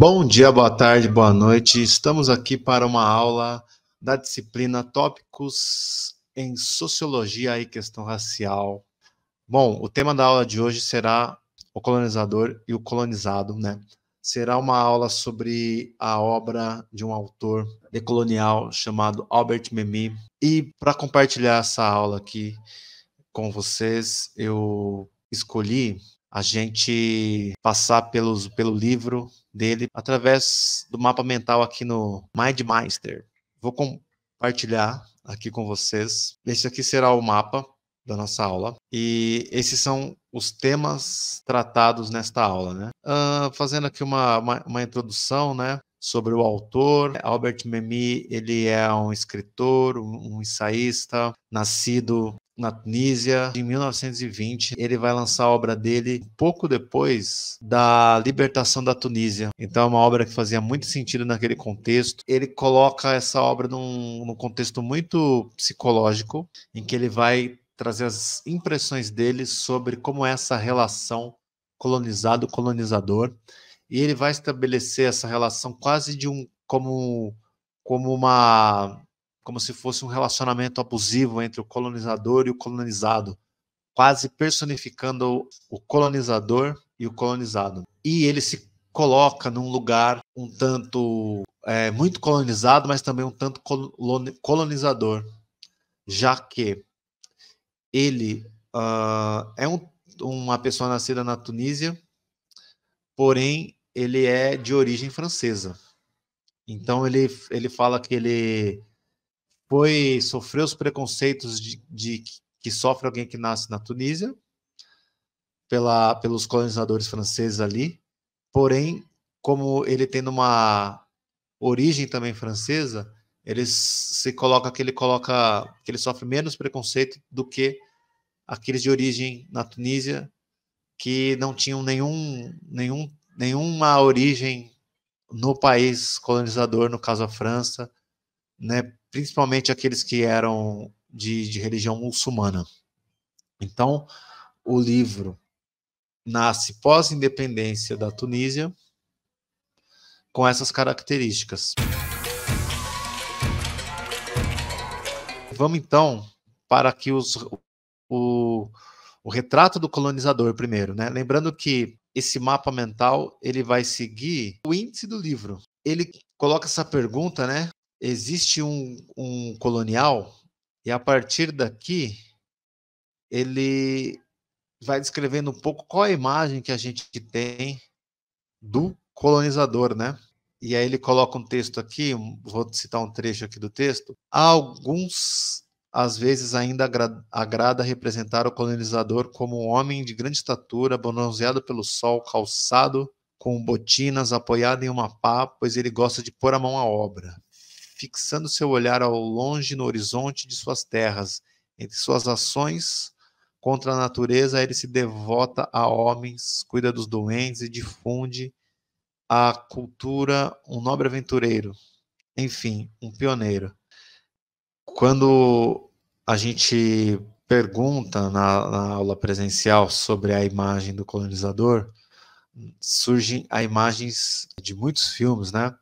Bom dia, boa tarde, boa noite. Estamos aqui para uma aula da disciplina Tópicos em Sociologia e Questão Racial. Bom, o tema da aula de hoje será o colonizador e o colonizado, né? Será uma aula sobre a obra de um autor decolonial chamado Albert Memmi. E para compartilhar essa aula aqui com vocês, eu escolhi a gente passar pelos, pelo livro dele através do mapa mental aqui no MindMeister. Vou compartilhar aqui com vocês. Esse aqui será o mapa da nossa aula. E esses são os temas tratados nesta aula, né? Uh, fazendo aqui uma, uma, uma, introdução, né? Sobre o autor, Albert Memmi, ele é um escritor, um, um ensaísta, nascido na Tunísia. Em 1920, ele vai lançar a obra dele pouco depois da libertação da Tunísia. Então, é uma obra que fazia muito sentido naquele contexto. Ele coloca essa obra num, num contexto muito psicológico, em que ele vai trazer as impressões dele sobre como é essa relação colonizado-colonizador. E ele vai estabelecer essa relação quase de um como como uma como se fosse um relacionamento abusivo entre o colonizador e o colonizado, quase personificando o colonizador e o colonizado. E ele se coloca num lugar um tanto é, muito colonizado, mas também um tanto colonizador, já que ele uh, é um, uma pessoa nascida na Tunísia, porém ele é de origem francesa. Então ele, ele fala que ele foi sofreu os preconceitos de, de que sofre alguém que nasce na Tunísia pela, pelos colonizadores franceses ali, porém como ele tem uma origem também francesa, ele se coloca que ele coloca que ele sofre menos preconceito do que aqueles de origem na Tunísia que não tinham nenhum, nenhum, nenhuma origem no país colonizador, no caso a França, né, principalmente aqueles que eram de, de religião muçulmana. Então, o livro nasce pós-independência da Tunísia, com essas características. Vamos então para que os, o, o retrato do colonizador primeiro, né? Lembrando que esse mapa mental ele vai seguir o índice do livro. Ele coloca essa pergunta, né? existe um, um colonial, e a partir daqui ele vai descrevendo um pouco qual a imagem que a gente tem do colonizador, né? E aí ele coloca um texto aqui, vou citar um trecho aqui do texto. alguns, às vezes, ainda agrada representar o colonizador como um homem de grande estatura, bronzeado pelo sol, calçado com botinas, apoiado em uma pá, pois ele gosta de pôr a mão à obra fixando seu olhar ao longe no horizonte de suas terras. Entre suas ações contra a natureza, ele se devota a homens, cuida dos doentes e difunde a cultura, um nobre aventureiro. Enfim, um pioneiro. Quando a gente pergunta na, na aula presencial sobre a imagem do colonizador, surgem as imagens de muitos filmes, né?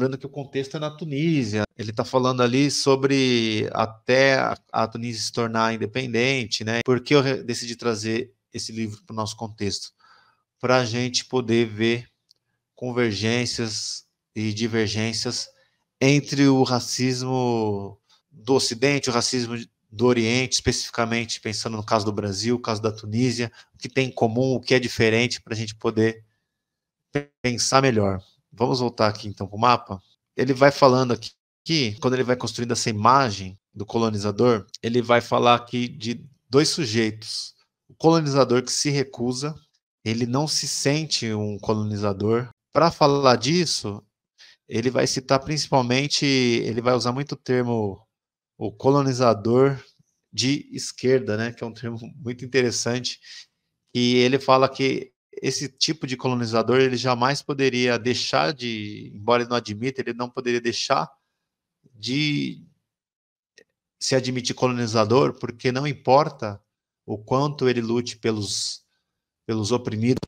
lembrando que o contexto é na Tunísia. Ele está falando ali sobre até a Tunísia se tornar independente, né? Por que eu decidi trazer esse livro para o nosso contexto? Para a gente poder ver convergências e divergências entre o racismo do Ocidente, o racismo do Oriente, especificamente pensando no caso do Brasil, o caso da Tunísia, o que tem em comum, o que é diferente, para a gente poder pensar melhor. Vamos voltar aqui então para o mapa. Ele vai falando aqui que, quando ele vai construindo essa imagem do colonizador, ele vai falar aqui de dois sujeitos. O colonizador que se recusa, ele não se sente um colonizador. Para falar disso, ele vai citar principalmente, ele vai usar muito o termo o colonizador de esquerda, né, que é um termo muito interessante, e ele fala que esse tipo de colonizador ele jamais poderia deixar de, embora ele não admita, ele não poderia deixar de se admitir colonizador, porque não importa o quanto ele lute pelos, pelos oprimidos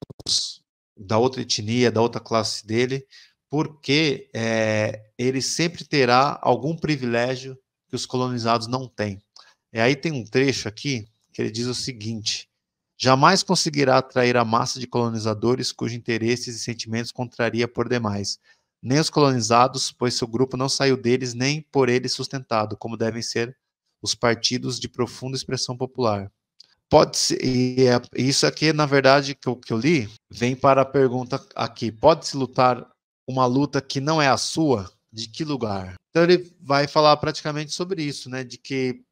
da outra etnia, da outra classe dele, porque é, ele sempre terá algum privilégio que os colonizados não têm. E é, aí tem um trecho aqui que ele diz o seguinte: jamais conseguirá atrair a massa de colonizadores cujos interesses e sentimentos contraria por demais, nem os colonizados, pois seu grupo não saiu deles nem por eles sustentado, como devem ser os partidos de profunda expressão popular. Pode ser, e é, isso aqui, na verdade, que eu, que eu li, vem para a pergunta aqui: pode-se lutar uma luta que não é a sua? De que lugar? Então ele vai falar praticamente sobre isso, né? De que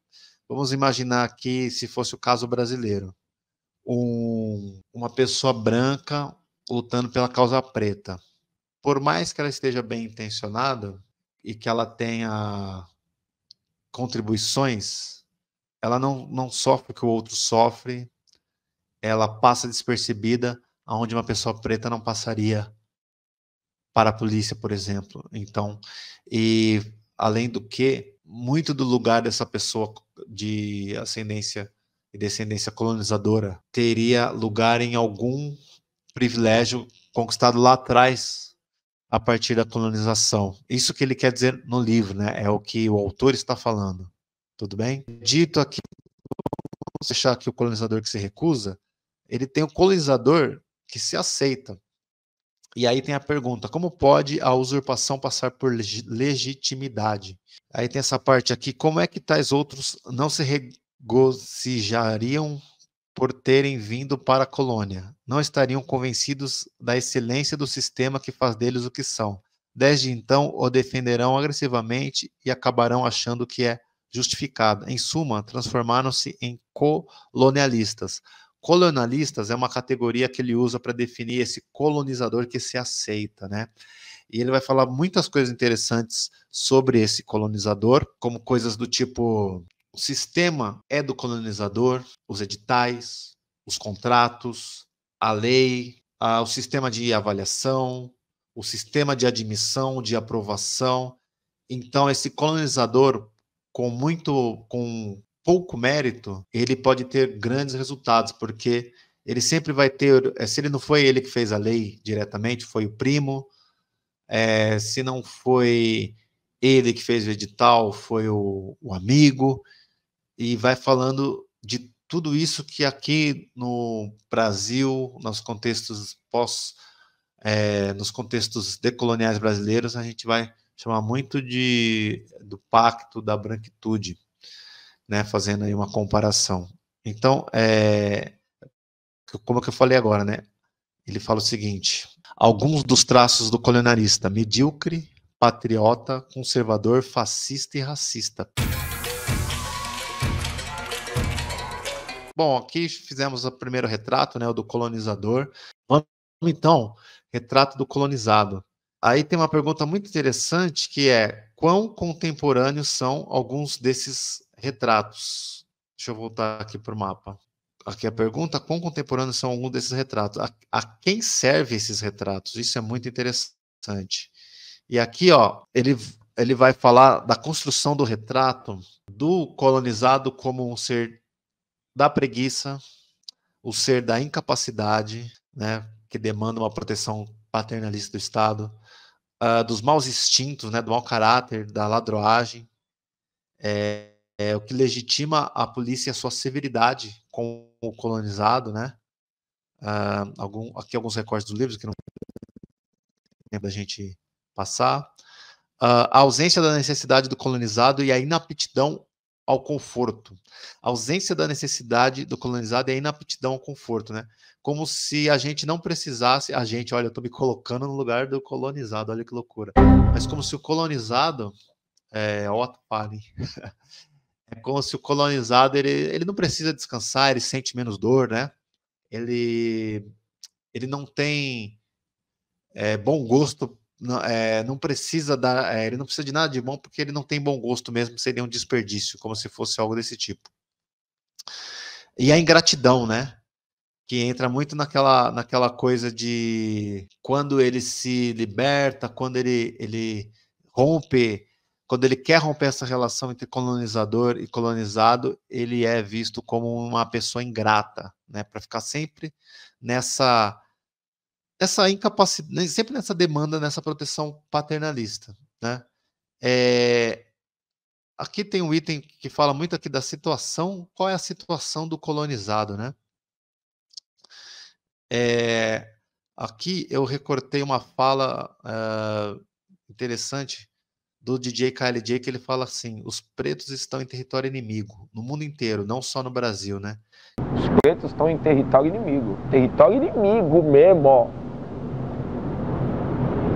vamos imaginar aqui se fosse o caso brasileiro um, uma pessoa branca lutando pela causa preta. Por mais que ela esteja bem intencionada e que ela tenha contribuições, ela não, não sofre o que o outro sofre, ela passa despercebida aonde uma pessoa preta não passaria para a polícia, por exemplo. Então, e além do que, muito do lugar dessa pessoa de ascendência e descendência colonizadora teria lugar em algum privilégio conquistado lá atrás a partir da colonização. Isso que ele quer dizer no livro, né? É o que o autor está falando. Tudo bem? Dito aqui, vamos deixar aqui o colonizador que se recusa, ele tem o colonizador que se aceita. E aí tem a pergunta: como pode a usurpação passar por legitimidade? Aí tem essa parte aqui: como é que tais outros não se re gozijariam por terem vindo para a colônia. Não estariam convencidos da excelência do sistema que faz deles o que são. Desde então, o defenderão agressivamente e acabarão achando que é justificada. Em suma, transformaram-se em colonialistas. Colonialistas é uma categoria que ele usa para definir esse colonizador que se aceita, né? E ele vai falar muitas coisas interessantes sobre esse colonizador, como coisas do tipo o sistema é do colonizador, os editais, os contratos, a lei, a, o sistema de avaliação, o sistema de admissão, de aprovação. Então, esse colonizador, com muito, com pouco mérito, ele pode ter grandes resultados, porque ele sempre vai ter. Eh, se ele não foi ele que fez a lei diretamente, foi o primo. É, se não foi ele que fez o edital, foi o, o amigo e vai falando de tudo isso que aqui no Brasil, nos contextos pós, é, nos contextos decoloniais brasileiros, a gente vai chamar muito de do pacto da branquitude, né, fazendo aí uma comparação. Então, é, como que eu falei agora, né? Ele fala o seguinte: alguns dos traços do colonialista, medíocre, patriota, conservador, fascista e racista. Bom, aqui fizemos o primeiro retrato, né, o do colonizador. Vamos então, retrato do colonizado. Aí tem uma pergunta muito interessante que é: quão contemporâneos são alguns desses retratos? Deixa eu voltar aqui para o mapa. Aqui a pergunta: quão contemporâneos são alguns desses retratos? A, a quem servem esses retratos? Isso é muito interessante. E aqui, ó, ele, ele vai falar da construção do retrato do colonizado como um ser da preguiça, o ser da incapacidade, né, que demanda uma proteção paternalista do Estado, uh, dos maus instintos, né, do mau caráter, da ladroagem, é, é, o que legitima a polícia e a sua severidade com o colonizado, né? Uh, algum, aqui alguns recortes do livro que não lembro da gente passar. Uh, a ausência da necessidade do colonizado e a inaptidão ao conforto. A ausência da necessidade do colonizado é a inaptidão ao conforto, né? Como se a gente não precisasse. A gente, olha, eu estou me colocando no lugar do colonizado, olha que loucura. Mas como se o colonizado. É, É como se o colonizado ele, ele não precisa descansar, ele sente menos dor, né? Ele, ele não tem é, bom gosto não, é, não precisa dar, é, ele não precisa de nada de bom porque ele não tem bom gosto mesmo, seria um desperdício, como se fosse algo desse tipo. E a ingratidão, né? Que entra muito naquela, naquela coisa de quando ele se liberta, quando ele, ele rompe, quando ele quer romper essa relação entre colonizador e colonizado, ele é visto como uma pessoa ingrata, né? Para ficar sempre nessa nessa incapacidade, sempre nessa demanda, nessa proteção paternalista, né? É, aqui tem um item que fala muito aqui da situação, qual é a situação do colonizado, né? É, aqui eu recortei uma fala uh, interessante do DJ KLJ que ele fala assim: os pretos estão em território inimigo, no mundo inteiro, não só no Brasil, né? Os pretos estão em território inimigo, território inimigo mesmo,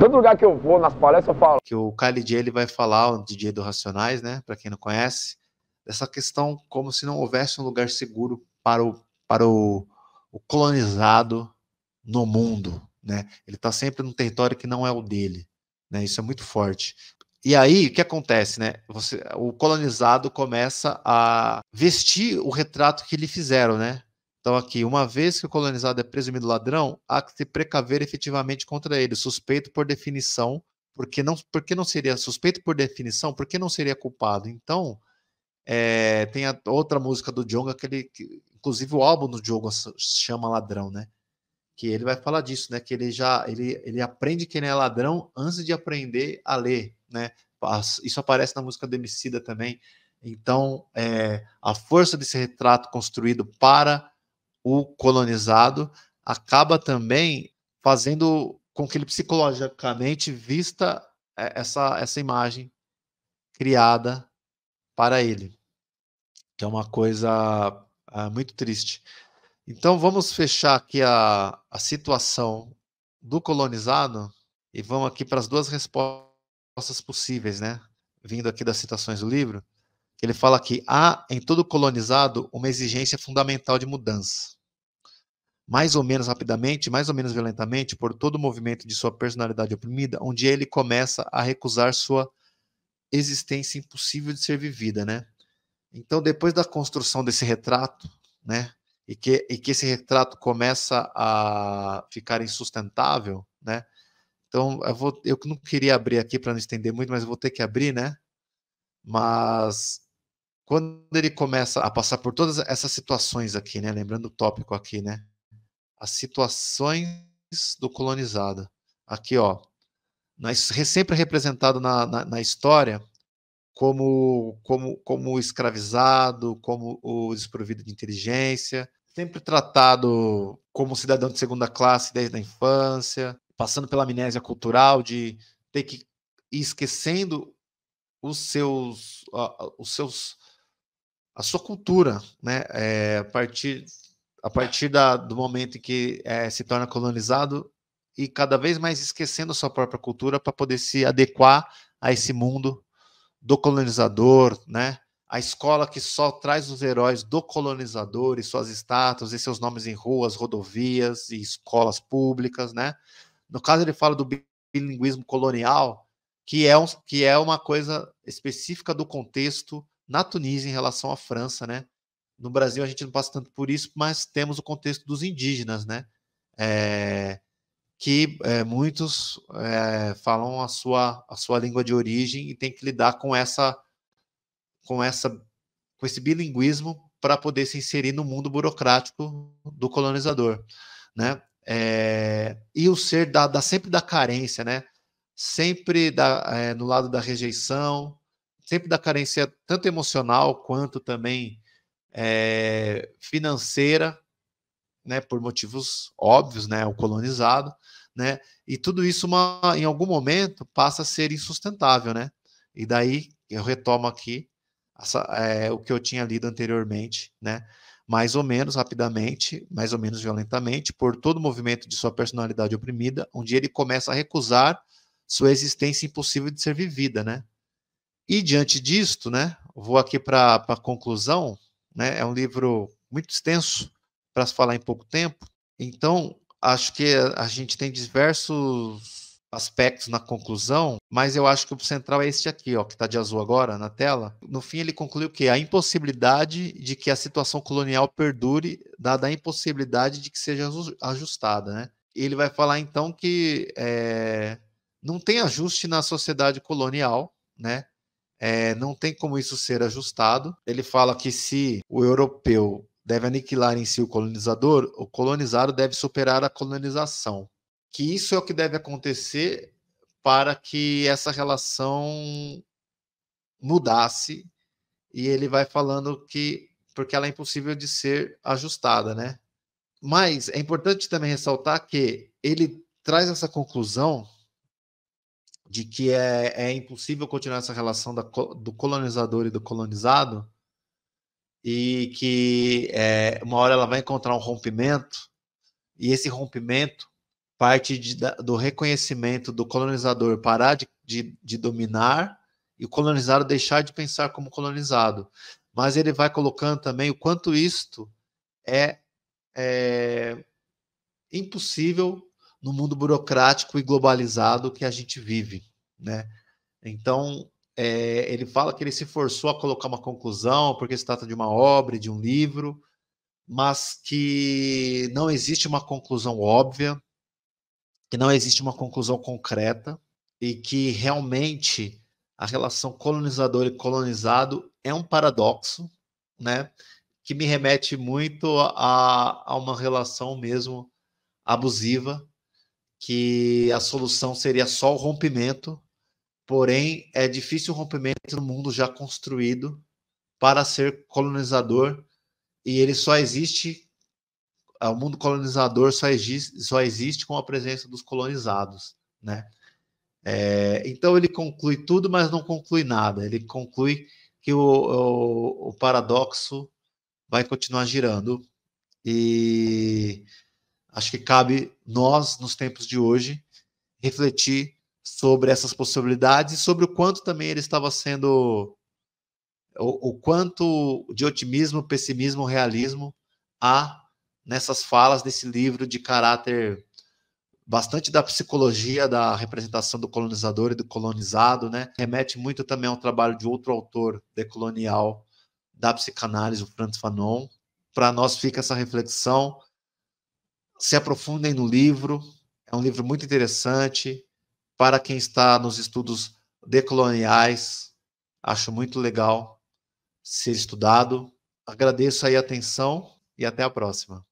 Todo lugar que eu vou, nas palestras, eu falo. Que o Khalid ele vai falar, o DJ do Racionais, né? Para quem não conhece, dessa questão como se não houvesse um lugar seguro para o, para o, o colonizado no mundo, né? Ele está sempre num território que não é o dele, né? Isso é muito forte. E aí, o que acontece, né? Você, o colonizado começa a vestir o retrato que lhe fizeram, né? Então, aqui, uma vez que o colonizado é presumido ladrão, há que se precaver efetivamente contra ele, suspeito por definição, porque não, porque não seria suspeito por definição, porque não seria culpado. Então, é, tem a outra música do Djonga, que ele, que, inclusive o álbum do Djonga chama Ladrão, né? Que ele vai falar disso, né? Que ele já ele, ele aprende que ele é ladrão antes de aprender a ler, né? Isso aparece na música Demicida também. Então, é, a força desse retrato construído para o colonizado acaba também fazendo com que ele psicologicamente vista é, essa, essa imagem criada para ele, que é uma coisa é, muito triste. Então vamos fechar aqui a, a situação do colonizado e vamos aqui para as duas respostas possíveis, né? Vindo aqui das citações do livro ele fala que há em todo colonizado uma exigência fundamental de mudança. Mais ou menos rapidamente, mais ou menos violentamente, por todo o movimento de sua personalidade oprimida, onde ele começa a recusar sua existência impossível de ser vivida, né? Então, depois da construção desse retrato, né, e que, e que esse retrato começa a ficar insustentável, né? Então, eu, vou, eu não queria abrir aqui para não estender muito, mas vou ter que abrir, né? Mas quando ele começa a passar por todas essas situações aqui, né? Lembrando o tópico aqui, né? As situações do colonizado. Aqui, ó. sempre representado na, na, na história como, como, como escravizado, como o desprovido de inteligência, sempre tratado como cidadão de segunda classe desde a infância, passando pela amnésia cultural de ter que ir esquecendo os seus, uh, os seus a sua cultura, né? É, a partir, a partir da, do momento em que é, se torna colonizado e cada vez mais esquecendo a sua própria cultura para poder se adequar a esse mundo do colonizador, né? A escola que só traz os heróis do colonizador e suas estátuas e seus nomes em ruas, rodovias e escolas públicas, né? No caso ele fala do bilinguismo colonial, que é, um, que é uma coisa específica do contexto na Tunísia em relação à França, né? No Brasil a gente não passa tanto por isso, mas temos o contexto dos indígenas, né? É, que é, muitos é, falam a sua, a sua língua de origem e tem que lidar com essa com essa com esse bilinguismo para poder se inserir no mundo burocrático do colonizador, né? e o ser da, da, sempre da carência, né? Sempre da, no lado da rejeição, sempre da carência tanto emocional quanto também é, financeira, né, por motivos óbvios, né, o colonizado, né, e tudo isso uma, em algum momento passa a ser insustentável, né, e daí eu retomo aqui essa, é, o que eu tinha lido anteriormente, né, mais ou menos rapidamente, mais ou menos violentamente, por todo o movimento de sua personalidade oprimida, onde ele começa a recusar sua existência impossível de ser vivida, né, e diante disto, né, vou aqui para a conclusão, né, é um livro muito extenso para se falar em pouco tempo, então acho que a gente tem diversos aspectos na conclusão, mas eu acho que o central é este aqui, ó, que está de azul agora na tela. No fim, ele concluiu que a impossibilidade de que a situação colonial perdure, dada a impossibilidade de que seja ajustada, né? Ele vai falar então que é, não tem ajuste na sociedade colonial, né? é, não tem como isso ser ajustado. Ele fala que se o europeu deve aniquilar em si o colonizador, o colonizado deve superar a colonização. Que isso é o que deve acontecer para que essa relação mudasse. E ele vai falando que porque ela é impossível de ser ajustada, né? Mas é importante também ressaltar que ele traz essa conclusão de que é, é impossível continuar essa relação da, do colonizador e do colonizado, e que é, uma hora ela vai encontrar um rompimento, e esse rompimento parte de, do reconhecimento do colonizador parar de, de, de dominar e o colonizado deixar de pensar como colonizado. Mas ele vai colocando também o quanto isto é, é impossível no mundo burocrático e globalizado que a gente vive, né? Então, é, ele fala que ele se forçou a colocar uma conclusão, porque se trata de uma obra, de um livro, mas que não existe uma conclusão óbvia, que não existe uma conclusão concreta, e que realmente a relação colonizador e colonizado é um paradoxo, né? Que me remete muito a, a uma relação mesmo abusiva que a solução seria só o rompimento, porém é difícil o rompimento no mundo já construído para ser colonizador e ele só existe ah, o mundo colonizador só existe, só existe com a presença dos colonizados, né? É, então ele conclui tudo, mas não conclui nada. Ele conclui que o, o, o paradoxo vai continuar girando e Acho que cabe nós, nos tempos de hoje, refletir sobre essas possibilidades e sobre o quanto também ele estava sendo. O, o quanto de otimismo, pessimismo, realismo há nessas falas desse livro de caráter bastante da psicologia da representação do colonizador e do colonizado, né? Remete muito também ao trabalho de outro autor decolonial da psicanálise, o Franz Fanon. Para nós fica essa reflexão se aprofundem no livro, é um livro muito interessante para quem está nos estudos decoloniais. Acho muito legal ser estudado. Agradeço aí a atenção e até a próxima.